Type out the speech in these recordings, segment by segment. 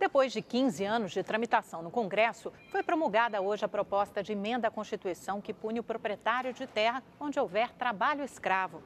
Depois de 15 anos de tramitação no Congresso, foi promulgada hoje a proposta de emenda à Constituição que pune o proprietário de terra onde houver trabalho escravo.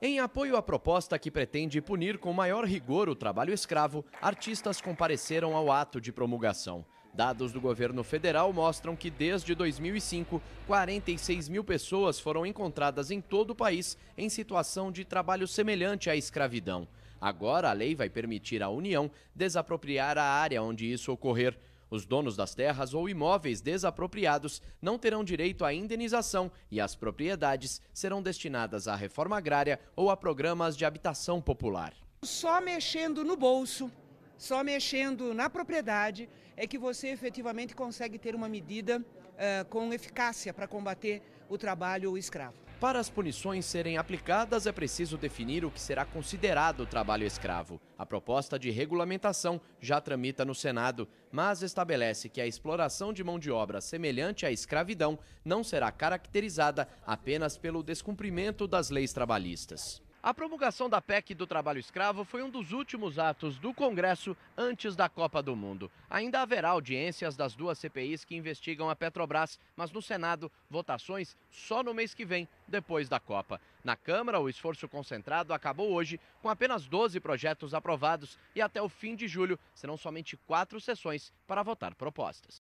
Em apoio à proposta que pretende punir com maior rigor o trabalho escravo, artistas compareceram ao ato de promulgação. Dados do governo federal mostram que desde 2005, 46 mil pessoas foram encontradas em todo o país em situação de trabalho semelhante à escravidão. Agora a lei vai permitir à União desapropriar a área onde isso ocorrer. Os donos das terras ou imóveis desapropriados não terão direito à indenização e as propriedades serão destinadas à reforma agrária ou a programas de habitação popular. Só mexendo no bolso, só mexendo na propriedade, é que você efetivamente consegue ter uma medida uh, com eficácia para combater o trabalho escravo. Para as punições serem aplicadas, é preciso definir o que será considerado trabalho escravo. A proposta de regulamentação já tramita no Senado, mas estabelece que a exploração de mão de obra semelhante à escravidão não será caracterizada apenas pelo descumprimento das leis trabalhistas. A promulgação da PEC do trabalho escravo foi um dos últimos atos do Congresso antes da Copa do Mundo. Ainda haverá audiências das duas CPIs que investigam a Petrobras, mas no Senado, votações só no mês que vem, depois da Copa. Na Câmara, o esforço concentrado acabou hoje com apenas 12 projetos aprovados e até o fim de julho serão somente quatro sessões para votar propostas.